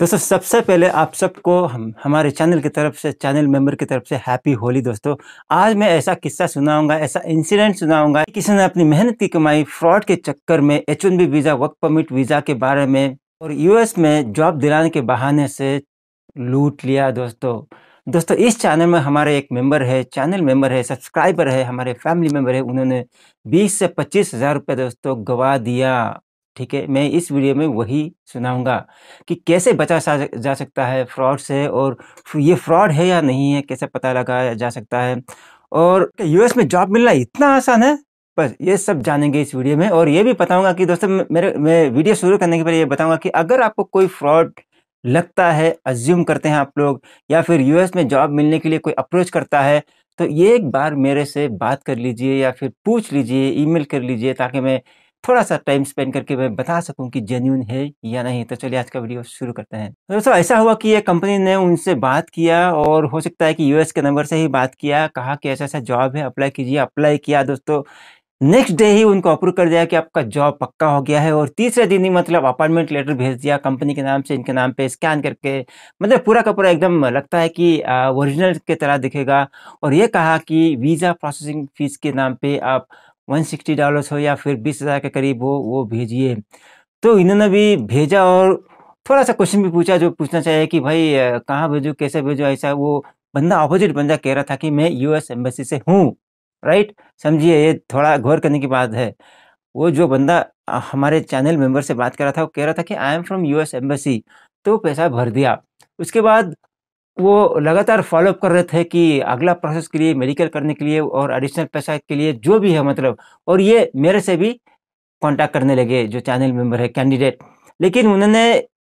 दोस्तों सबसे पहले आप सबको हम हमारे चैनल की तरफ से चैनल मेंबर की तरफ से हैप्पी होली दोस्तों आज मैं ऐसा किस्सा सुनाऊंगा ऐसा इंसिडेंट सुनाऊंगा किसी ने अपनी मेहनत की कमाई फ्रॉड के चक्कर में H one B visa work permit visa के बारे में और यूएस में जॉब दिलाने के बहाने से लूट लिया दोस्तों दोस्तों इस चैनल में हमारे एक मेंबर है चैनल मेंबर है सब्सक्राइबर है हमारे फैमिली मेंबर है उन्होंने 20 से पच्चीस हज़ार रुपये दोस्तों गवा दिया ठीक है मैं इस वीडियो में वही सुनाऊंगा कि कैसे बचा जा सकता है फ्रॉड से और ये फ्रॉड है या नहीं है कैसे पता लगाया जा सकता है और यूएस में जॉब मिलना इतना आसान है बस ये सब जानेंगे इस वीडियो में और ये भी बताऊंगा कि दोस्तों मेरे मैं वीडियो शुरू करने के पहले ये बताऊंगा कि अगर आपको कोई फ्रॉड लगता है अज्यूम करते हैं आप लोग या फिर यूएस में जॉब मिलने के लिए कोई अप्रोच करता है तो ये एक बार मेरे से बात कर लीजिए या फिर पूछ लीजिए ईमेल कर लीजिए ताकि मैं थोड़ा सा टाइम स्पेंड करके मैं बता सकूं कि जेन्यून है या नहीं तो चलिए आज का वीडियो शुरू करते हैं तो दोस्तों ऐसा हुआ कि ये कंपनी ने उनसे बात किया और हो सकता है कि यूएस के नंबर से ही बात किया कहा कि ऐसा ऐसा जॉब है अप्लाई कीजिए अप्लाई किया दोस्तों नेक्स्ट डे ही उनको अप्रूव कर दिया कि आपका जॉब पक्का हो गया है और तीसरे दिन ही मतलब अपॉइंटमेंट लेटर भेज दिया कंपनी के नाम से इनके नाम पे स्कैन करके मतलब पूरा का पूरा एकदम लगता है कि ओरिजिनल के तरह दिखेगा और ये कहा कि वीज़ा प्रोसेसिंग फीस के नाम पे आप सिक्सटी डॉलर्स हो या फिर बीस हज़ार के करीब हो वो भेजिए तो इन्होंने भी भेजा और थोड़ा सा क्वेश्चन भी पूछा जो पूछना चाहिए कि भाई कहाँ भेजूँ कैसे भेजो ऐसा वो बंदा अपोजिट बंदा कह रहा था कि मैं यूएस एम्बेसी से हूँ राइट समझिए ये थोड़ा गौर करने की बात है वो जो बंदा हमारे चैनल मेंबर से बात कर रहा था वो कह रहा था कि I am from US embassy तो पैसा भर दिया उसके बाद वो लगातार फॉलोअप कर रहे थे कि अगला प्रोसेस के लिए मेडिकल करने के लिए और एडिशनल पैसा के लिए जो भी है मतलब और ये मेरे से भी कांटेक्ट करने लगे जो चैनल मेंबर है कैंडिडेट लेकिन उन्होंने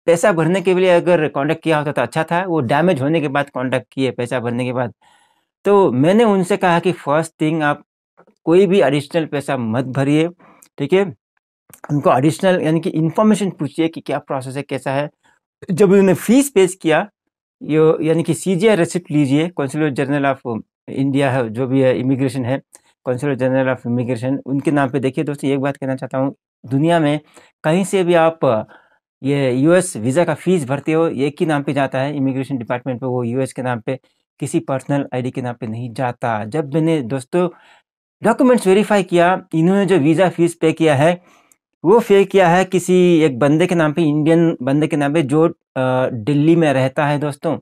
पैसा भरने के लिए अगर कांटेक्ट किया होता तो अच्छा था वो डैमेज होने के बाद कांटेक्ट किए पैसा भरने के बाद तो मैंने उनसे कहा कि फर्स्ट थिंग आप कोई भी एडिशनल पैसा मत भरिए ठीक है उनको एडिशनल यानी कि इन्फॉर्मेशन पूछिए कि क्या प्रोसेस है कैसा है जब उन्होंने फीस पेश किया यानी कि सी रिसिप्ट लीजिए कौंसिलर जनरल ऑफ इंडिया है जो भी है इमिग्रेशन है कौंसिलर जनरल ऑफ इमिग्रेशन उनके नाम पे देखिए दोस्तों एक बात कहना चाहता हूँ दुनिया में कहीं से भी आप ये यूएस वीज़ा का फीस भरते हो एक ही नाम पे जाता है इमिग्रेशन डिपार्टमेंट पे वो यूएस के नाम पे किसी पर्सनल आईडी के नाम पे नहीं जाता जब मैंने दोस्तों डॉक्यूमेंट्स वेरीफाई किया इन्होंने जो वीज़ा फीस पे किया है वो फेक किया है किसी एक बंदे के नाम पे इंडियन बंदे के नाम पे जो दिल्ली में रहता है दोस्तों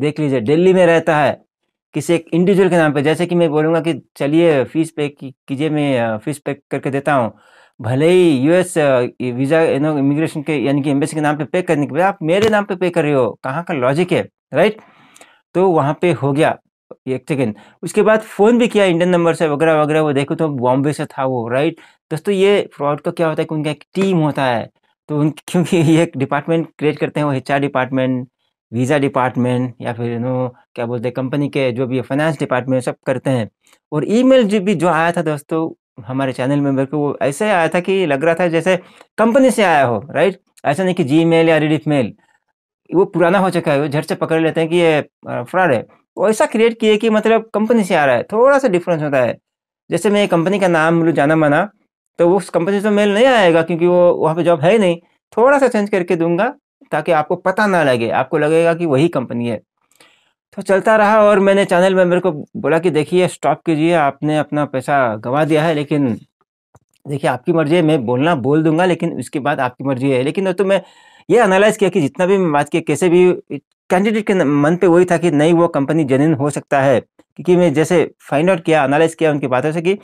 देख लीजिए दिल्ली में रहता है किसी एक इंडिविजुअल के नाम पे जैसे कि मैं बोलूँगा कि चलिए फीस पे कीजिए मैं फीस पे करके देता हूँ भले ही यूएस वीज़ा नो इमिग्रेशन के यानी कि एम्बेसी के नाम पे पे करने के बाद आप मेरे नाम पे पे कर रहे हो कहाँ का लॉजिक है राइट तो वहाँ पे हो गया एक सेकेंड उसके बाद फ़ोन भी किया इंडियन नंबर से वगैरह वगैरह वो देखो तो बॉम्बे से था वो राइट दोस्तों ये फ्रॉड का क्या होता है कि उनका एक टीम होता है तो उन क्योंकि ये एक डिपार्टमेंट क्रिएट करते हैं वो एच डिपार्टमेंट वीज़ा डिपार्टमेंट या फिर नो क्या बोलते हैं कंपनी के जो भी फाइनेंस डिपार्टमेंट सब करते हैं और ईमेल जो भी जो आया था दोस्तों हमारे चैनल मेंबर को वो ऐसे आया था कि लग रहा था जैसे कंपनी से आया हो राइट ऐसा नहीं कि जी या रिडिफ मेल वो पुराना हो चुका है वो झट से पकड़ लेते हैं कि ये फ्रॉड है वैसा क्रिएट किए कि मतलब कंपनी से आ रहा है थोड़ा सा डिफरेंस होता है जैसे मैं कंपनी का नाम लूँ जाना माना तो उस कंपनी से मेल तो नहीं आएगा क्योंकि वो वहाँ पे जॉब है नहीं थोड़ा सा चेंज करके दूंगा ताकि आपको पता ना लगे आपको लगेगा कि वही कंपनी है तो चलता रहा और मैंने चैनल में मेरे को बोला कि देखिए स्टॉप कीजिए आपने अपना पैसा गंवा दिया है लेकिन देखिए आपकी मर्जी है मैं बोलना बोल दूंगा लेकिन उसके बाद आपकी मर्जी है लेकिन तो मैं ये अनालाइज किया कि जितना भी मैं बात किया कैसे भी कैंडिडेट के मन पे वही था कि नहीं वो कंपनी जेन्यून हो सकता है क्योंकि मैं जैसे फाइंड आउट किया अनालाइज किया उनकी बातों से कि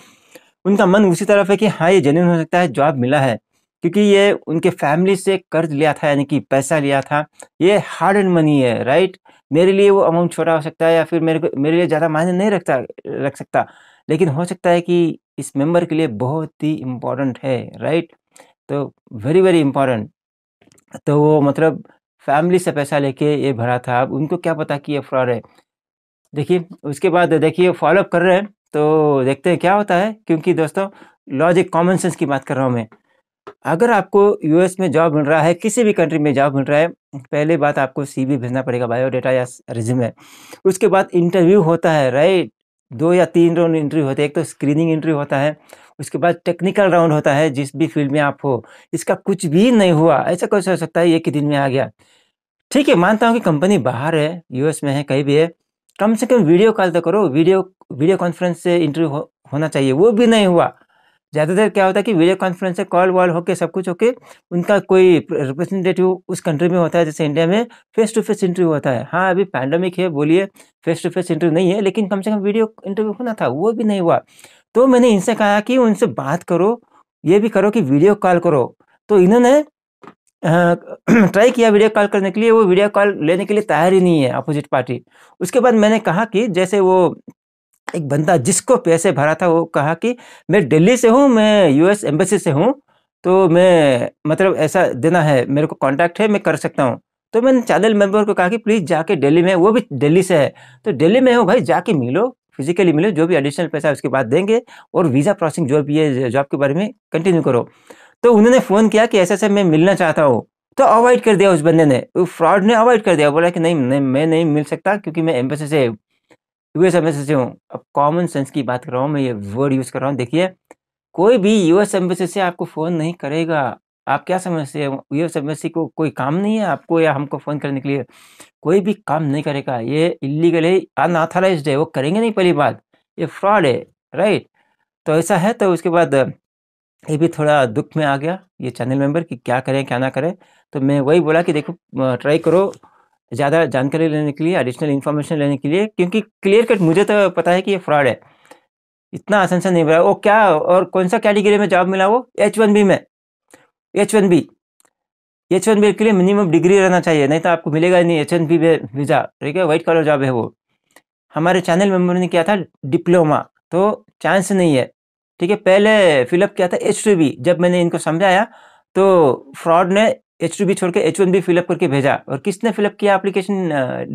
उनका मन उसी तरफ है कि हाँ ये जेन्यून हो सकता है जॉब मिला है क्योंकि ये उनके फैमिली से कर्ज लिया था यानी कि पैसा लिया था ये हार्ड एंड मनी है राइट मेरे लिए वो अमाउंट छोटा हो सकता है या फिर मेरे को मेरे लिए ज़्यादा मायने नहीं रखता रख सकता लेकिन हो सकता है कि इस मेंबर के लिए बहुत ही इम्पोर्टेंट है राइट तो वेरी वेरी इम्पोर्टेंट तो वो मतलब फैमिली से पैसा लेके ये भरा था अब उनको क्या पता कि ये फ्रॉड है देखिए उसके बाद देखिए फॉलोअप कर रहे हैं तो देखते हैं क्या होता है क्योंकि दोस्तों लॉजिक कॉमन सेंस की बात कर रहा हूँ मैं अगर आपको यूएस में जॉब मिल रहा है किसी भी कंट्री में जॉब मिल रहा है पहले बात आपको सीवी भेजना पड़ेगा बायोडाटा या रिज्यूमे उसके बाद इंटरव्यू होता है राइट दो या तीन राउंड इंटरव्यू होते हैं एक तो स्क्रीनिंग इंटरव्यू होता है उसके बाद टेक्निकल राउंड होता है जिस भी फील्ड में आप हो इसका कुछ भी नहीं हुआ ऐसा कैसे हो सकता है ये कि दिन में आ गया ठीक है मानता हूँ कि कंपनी बाहर है यूएस में है कहीं भी है कम से कम वीडियो कॉल तो करो वीडियो वीडियो कॉन्फ्रेंस से इंटरव्यू हो, होना चाहिए वो भी नहीं हुआ ज़्यादातर क्या होता है कि वीडियो कॉन्फ्रेंस से कॉल वॉल होके सब कुछ होके उनका कोई रिप्रेजेंटेटिव उस कंट्री में होता है जैसे इंडिया में फेस टू फेस इंटरव्यू होता है हाँ अभी पैंडमिक है बोलिए फेस टू फेस इंटरव्यू नहीं है लेकिन कम से कम वीडियो इंटरव्यू होना था वो भी नहीं हुआ तो मैंने इनसे कहा कि उनसे बात करो ये भी करो कि वीडियो कॉल करो तो इन्होंने ट्राई किया वीडियो कॉल करने के लिए वो वीडियो कॉल लेने के लिए तैयार ही नहीं है अपोजिट पार्टी उसके बाद मैंने कहा कि जैसे वो एक बंदा जिसको पैसे भरा था वो कहा कि मैं दिल्ली से हूँ मैं यूएस एम्बेसी से हूँ तो मैं मतलब ऐसा देना है मेरे को कांटेक्ट है मैं कर सकता हूँ तो मैंने चैनल मेंबर को कहा कि प्लीज़ जाके दिल्ली में वो भी दिल्ली से है तो दिल्ली में हो भाई जाके मिलो फिजिकली मिलो जो भी एडिशनल पैसा उसके बाद देंगे और वीज़ा प्रोसेसिंग जो भी है जॉब के बारे में कंटिन्यू करो तो उन्होंने फ़ोन किया कि ऐसे ऐसे मैं मिलना चाहता हूँ तो अवॉइड कर दिया उस बंदे ने फ्रॉड ने अवॉइड कर दिया बोला कि नहीं नहीं मैं नहीं मिल सकता क्योंकि मैं एम्बेसी से यूएस एम्बेसी से हूँ अब कॉमन सेंस की बात कर रहा हूँ मैं ये वर्ड यूज़ कर रहा हूँ देखिए कोई भी यूएस एम्बेस से आपको फ़ोन नहीं करेगा आप क्या समझते हैं यूएस एम्बेसी को कोई काम नहीं है आपको या हमको फ़ोन करने के लिए कोई भी काम नहीं करेगा ये इलीगल है अनऑथराइज है वो करेंगे नहीं पहली बात ये फ्रॉड है राइट तो ऐसा है तो उसके बाद ये भी थोड़ा दुख में आ गया ये चैनल मेंबर कि क्या करें क्या ना करें तो मैं वही बोला कि देखो ट्राई करो ज़्यादा जानकारी लेने के लिए एडिशनल इन्फॉर्मेशन लेने के लिए क्योंकि क्लियर कट मुझे तो पता है कि ये फ्रॉड है इतना आसान से नहीं बोला वो क्या और कौन सा कैटेगरी में जॉब मिला वो एच वन बी में H one B H one B के लिए मिनिमम डिग्री रहना चाहिए नहीं तो आपको मिलेगा नहीं एच वन बी में वीज़ा ठीक है वाइट कलर जॉब है वो हमारे चैनल मेम्बर ने किया था डिप्लोमा तो चांस नहीं है ठीक है पहले फिलअप किया था एच टू बी जब मैंने इनको समझाया तो फ्रॉड ने एच टू बी छोड़ के एच वन बी फिलअप करके भेजा और किसने फिलअप किया application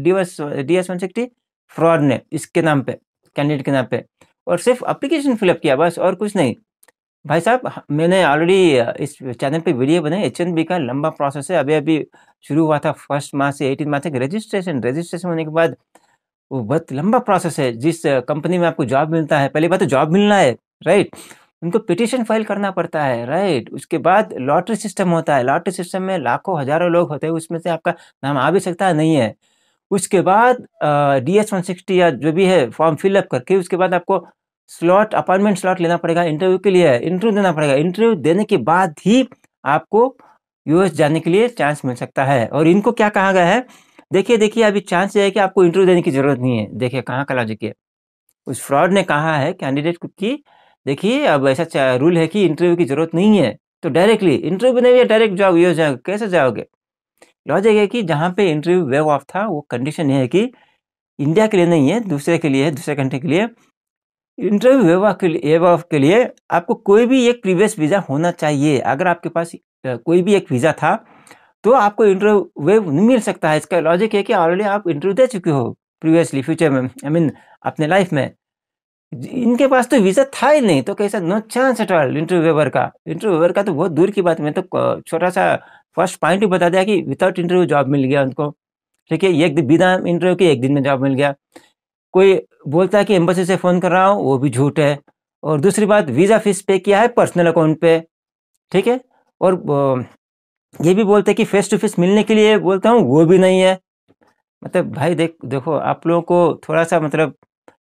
D S D S one sixty fraud ने इसके नाम पे कैंडिडेट के नाम पे और सिर्फ एप्लीकेशन फिलअप किया बस और कुछ नहीं भाई साहब मैंने ऑलरेडी इस चैनल पे वीडियो बनाए एच एन बी का लंबा प्रोसेस है अभी अभी शुरू हुआ था फर्स्ट माह से एटीन माह तक रजिस्ट्रेशन रजिस्ट्रेशन होने के बाद वो बहुत लंबा प्रोसेस है जिस कंपनी में आपको जॉब मिलता है पहली बात तो जॉब मिलना है राइट उनको पिटिशन फाइल करना पड़ता है राइट उसके बाद लॉटरी सिस्टम होता है लॉटरी सिस्टम में लाखों हजारों लोग होते हैं उसमें से आपका नाम आ भी सकता है नहीं है उसके बाद डी एस वन सिक्सटी या जो भी है फॉर्म फिलअप करके उसके बाद आपको स्लॉट अपॉइंटमेंट स्लॉट लेना पड़ेगा इंटरव्यू के लिए इंटरव्यू देना पड़ेगा इंटरव्यू देने के बाद ही आपको यूएस जाने के लिए चांस मिल सकता है और इनको क्या कहा गया है देखिए देखिए अभी चांस ये है कि आपको इंटरव्यू देने की जरूरत नहीं है देखिए कहाँ का लॉजिक है उस फ्रॉड ने कहा है कैंडिडेट की देखिए अब ऐसा रूल है कि इंटरव्यू की जरूरत नहीं है तो डायरेक्टली इंटरव्यू नहीं है डायरेक्ट जाओ ये जाओ कैसे जाओगे लॉजिक है कि जहाँ पे इंटरव्यू वेव ऑफ था वो कंडीशन ये है कि इंडिया के लिए नहीं है दूसरे के लिए दूसरे कंट्री के लिए इंटरव्यू वे ऑफ के लिए वे ऑफ के लिए आपको कोई भी एक प्रीवियस वीज़ा होना चाहिए अगर आपके पास कोई भी एक वीज़ा था तो आपको इंटरव्यू वे नहीं मिल सकता है इसका लॉजिक है कि ऑलरेडी आप इंटरव्यू दे चुके हो प्रीवियसली फ्यूचर में आई I मीन mean, अपने लाइफ में इनके पास तो वीजा था ही नहीं तो कैसा no chance at all interview waiver का इंटरव्यू वेबर का तो बहुत दूर की बात मैं तो छोटा सा फर्स्ट पॉइंट ही बता दिया कि विदाउट इंटरव्यू जॉब मिल गया उनको ठीक है एक दिन बिना इंटरव्यू के एक दिन में जॉब मिल गया कोई बोलता है कि एम्बेसी से फ़ोन कर रहा हूँ वो भी झूठ है और दूसरी बात वीज़ा फीस पे किया है पर्सनल अकाउंट पे ठीक है और ये भी बोलते हैं कि फेस टू फेस मिलने के लिए बोलता हूँ वो भी नहीं है मतलब भाई देख देखो आप लोगों को थोड़ा सा मतलब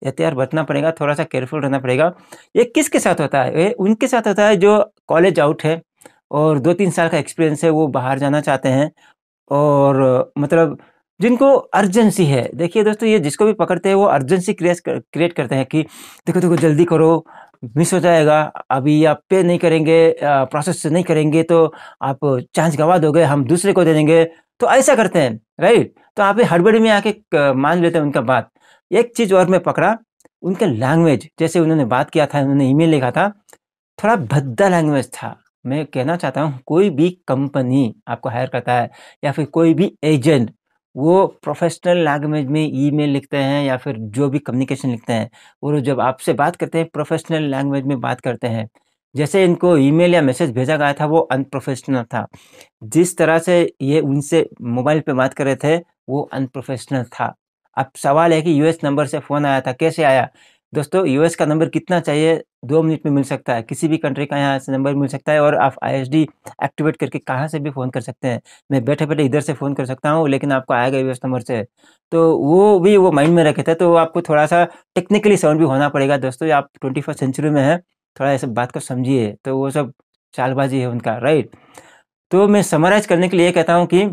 एहतियात बरतना पड़ेगा थोड़ा सा केयरफुल रहना पड़ेगा ये किसके साथ होता है ये उनके साथ होता है जो कॉलेज आउट है और दो तीन साल का एक्सपीरियंस है वो बाहर जाना चाहते हैं और मतलब जिनको अर्जेंसी है देखिए दोस्तों ये जिसको भी पकड़ते हैं वो अर्जेंसी क्रिएट करते हैं कि देखो देखो जल्दी करो मिस हो जाएगा अभी आप पे नहीं करेंगे प्रोसेस नहीं करेंगे तो आप चांस गवा दोगे हम दूसरे को दे देंगे तो ऐसा करते हैं राइट तो आप हड़बड़ी में आके मान लेते हैं उनका बात एक चीज़ और मैं पकड़ा उनका लैंग्वेज जैसे उन्होंने बात किया था उन्होंने ईमेल लिखा था थोड़ा भद्दा लैंग्वेज था मैं कहना चाहता हूँ कोई भी कंपनी आपको हायर करता है या फिर कोई भी एजेंट वो प्रोफेशनल लैंग्वेज में ईमेल लिखते हैं या फिर जो भी कम्युनिकेशन लिखते हैं वो जब आपसे बात करते हैं प्रोफेशनल लैंग्वेज में बात करते हैं जैसे इनको ईमेल या मैसेज भेजा गया था वो अनप्रोफेशनल था जिस तरह से ये उनसे मोबाइल पे बात कर रहे थे वो अनप्रोफेशनल था अब सवाल है कि यूएस नंबर से फ़ोन आया था कैसे आया दोस्तों यूएस का नंबर कितना चाहिए दो मिनट में मिल सकता है किसी भी कंट्री का यहाँ से नंबर मिल सकता है और आप आईएसडी एक्टिवेट करके कहाँ से भी फ़ोन कर सकते हैं मैं बैठे बैठे इधर से फ़ोन कर सकता हूँ लेकिन आपको आएगा यूएस नंबर से तो वो भी वो माइंड में रखे थे तो आपको थोड़ा सा टेक्निकली साउंड भी होना पड़ेगा दोस्तों आप ट्वेंटी सेंचुरी में हैं थोड़ा ऐसे बात को समझिए तो वो सब चालबाजी है उनका राइट तो मैं समराइज करने के लिए कहता हूँ कि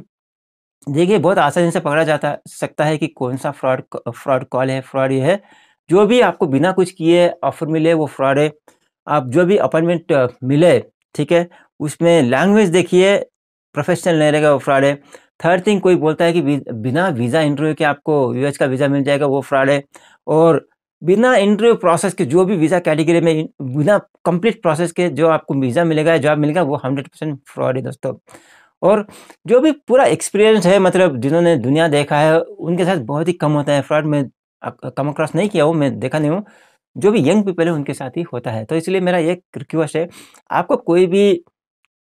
देखिए बहुत आसानी से पकड़ा जाता सकता है कि कौन सा फ्रॉड फ्रॉड कॉल है फ्रॉड ये है जो भी आपको बिना कुछ किए ऑफर मिले वो फ्रॉड है आप जो भी अपॉइंटमेंट मिले ठीक है उसमें लैंग्वेज देखिए प्रोफेशनल नहीं रहेगा वो फ्रॉड है थर्ड थिंग कोई बोलता है कि बिना वीज़ा इंटरव्यू के आपको यूएस का वीज़ा मिल जाएगा वो फ्रॉड है और बिना इंटरव्यू प्रोसेस के जो भी वीज़ा कैटेगरी में बिना कंप्लीट प्रोसेस के जो आपको वीज़ा मिलेगा जॉब मिलेगा वो हंड्रेड परसेंट फ्रॉड है दोस्तों और जो भी पूरा एक्सपीरियंस है मतलब जिन्होंने दुनिया देखा है उनके साथ बहुत ही कम होता है फ्रॉड में कम अक्रॉस नहीं किया हूँ मैं देखा नहीं हूँ जो भी यंग पीपल है उनके साथ ही होता है तो इसलिए मेरा ये रिक्वेस्ट है आपको कोई भी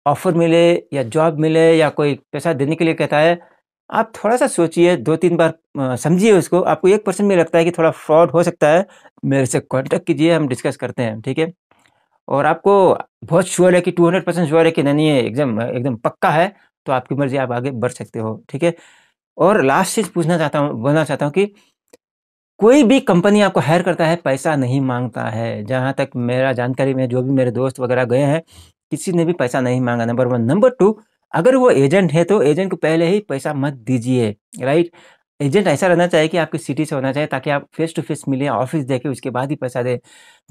ऑफर मिले या जॉब मिले या कोई पैसा देने के लिए कहता है आप थोड़ा सा सोचिए दो तीन बार समझिए उसको आपको एक परसेंट में लगता है कि थोड़ा फ्रॉड हो सकता है मेरे से कॉन्टेक्ट कीजिए हम डिस्कस करते हैं ठीक है और आपको बहुत श्योर है कि 200 परसेंट श्योर है कि नहीं ये एग्जाम एकदम पक्का है तो आपकी मर्जी आप आगे बढ़ सकते हो ठीक है और लास्ट चीज़ पूछना चाहता हूँ बोलना चाहता हूँ कि कोई भी कंपनी आपको हायर करता है पैसा नहीं मांगता है जहाँ तक मेरा जानकारी में जो भी मेरे दोस्त वगैरह गए हैं किसी ने भी पैसा नहीं मांगा नंबर वन नंबर टू अगर वो एजेंट है तो एजेंट को पहले ही पैसा मत दीजिए राइट एजेंट ऐसा रहना चाहिए कि आपकी सिटी से होना चाहिए ताकि आप फेस टू फेस मिले ऑफिस देखे उसके बाद ही पैसा दे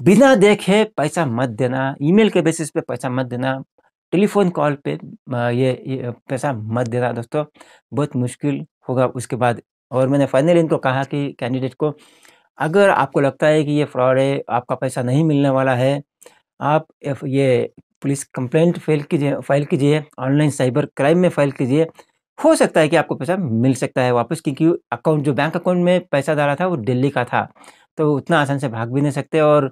बिना देखे पैसा मत देना ईमेल के बेसिस पे पैसा मत देना टेलीफोन कॉल पे ये, ये पैसा मत देना दोस्तों बहुत मुश्किल होगा उसके बाद और मैंने फाइनली इनको कहा कि कैंडिडेट को अगर आपको लगता है कि ये फ्रॉड है आपका पैसा नहीं मिलने वाला है आप ये पुलिस कंप्लेंट फाइल कीजिए फाइल कीजिए ऑनलाइन साइबर क्राइम में फाइल कीजिए हो सकता है कि आपको पैसा मिल सकता है वापस क्योंकि अकाउंट जो बैंक अकाउंट में पैसा डाला था वो दिल्ली का था तो उतना आसान से भाग भी नहीं सकते और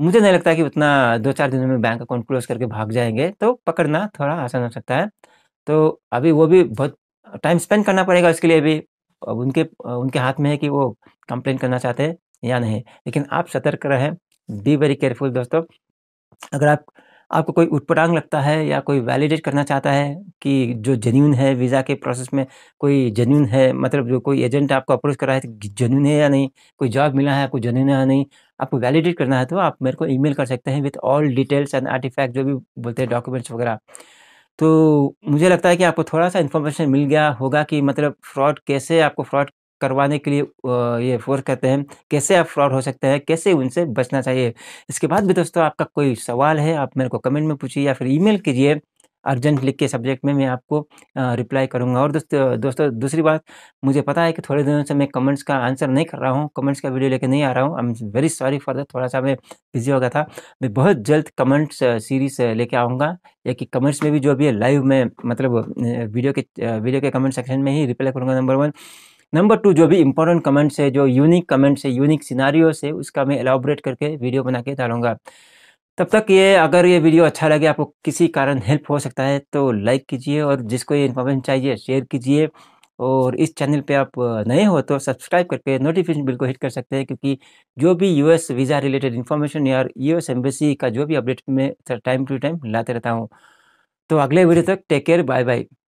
मुझे नहीं लगता कि उतना दो चार दिनों में बैंक अकाउंट क्लोज करके भाग जाएंगे तो पकड़ना थोड़ा आसान हो सकता है तो अभी वो भी बहुत टाइम स्पेंड करना पड़ेगा उसके लिए भी अब उनके उनके हाथ में है कि वो कंप्लेन करना चाहते हैं या नहीं लेकिन आप सतर्क रहें बी वेरी केयरफुल दोस्तों अगर आप आपको कोई उटपटांग लगता है या कोई वैलिडेट करना चाहता है कि जो जेन्यून है वीज़ा के प्रोसेस में कोई जेन्यून है मतलब जो कोई एजेंट आपको अप्रोच कर रहा है जेन्यून है या नहीं कोई जॉब मिला है आपको जेन्यून है या नहीं आपको वैलिडेट करना है तो आप मेरे को ईमेल कर सकते हैं with all details and artifact जो भी बोलते हैं डॉक्यूमेंट्स वगैरह तो मुझे लगता है कि आपको थोड़ा सा इन्फॉर्मेशन मिल गया होगा कि मतलब फ्रॉड कैसे आपको फ्रॉड करवाने के लिए ये फोर्स करते हैं कैसे आप फ्रॉड हो सकते हैं कैसे उनसे बचना चाहिए इसके बाद भी दोस्तों आपका कोई सवाल है आप मेरे को कमेंट में पूछिए या फिर ईमेल कीजिए अर्जेंट लिख के सब्जेक्ट में मैं आपको रिप्लाई करूंगा और दोस्तों दोस्तों दूसरी बात मुझे पता है कि थोड़े दिनों से मैं कमेंट्स का आंसर नहीं कर रहा हूँ कमेंट्स का वीडियो लेके नहीं आ रहा हूँ I am very sorry for that थोड़ा सा मैं बिजी हो गया था मैं बहुत जल्द कमेंट्स सीरीज लेके आऊँगा या कि कमेंट्स में भी जो भी है लाइव में मतलब वीडियो के वीडियो के कमेंट सेक्शन में ही रिप्लाई करूँगा नंबर वन नंबर टू जो भी इंपॉर्टेंट कमेंट्स है जो यूनिक कमेंट्स है यूनिक सिनारियोस है उसका मैं एलाबोरेट करके वीडियो बना के डालूंगा तब तक ये अगर ये वीडियो अच्छा लगे आपको किसी कारण हेल्प हो सकता है तो लाइक कीजिए और जिसको ये इन्फॉर्मेशन चाहिए शेयर कीजिए और इस चैनल पे आप नए हो तो सब्सक्राइब करके नोटिफिकेशन बिल को हिट कर सकते हैं क्योंकि जो भी यूएस वीज़ा रिलेटेड इन्फॉर्मेशन या यूएस एम्बेसी का जो भी अपडेट मैं टाइम टू टाइम लाते रहता हूँ तो अगले वीडियो तक टेक केयर बाय बाय